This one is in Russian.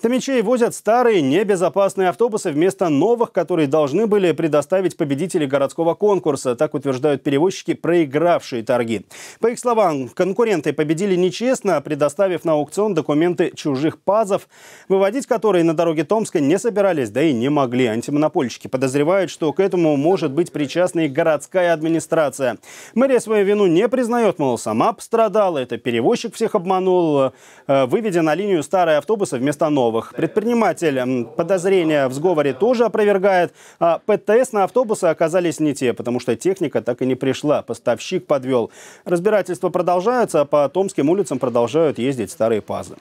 Томичей возят старые небезопасные автобусы вместо новых, которые должны были предоставить победители городского конкурса, так утверждают перевозчики, проигравшие торги. По их словам, конкуренты победили нечестно, предоставив на аукцион документы чужих пазов, выводить которые на дороге Томска не собирались, да и не могли. Антимонопольщики подозревают, что к этому может быть причастна и городская администрация. Мэрия свою вину не признает, мол, сама пострадала, это перевозчик всех обманул, э, выведя на линию старые автобусы вместо новых новых. Предприниматель подозрения в сговоре тоже опровергает. А ПТС на автобусы оказались не те, потому что техника так и не пришла. Поставщик подвел. Разбирательства продолжаются, а по Томским улицам продолжают ездить старые пазы.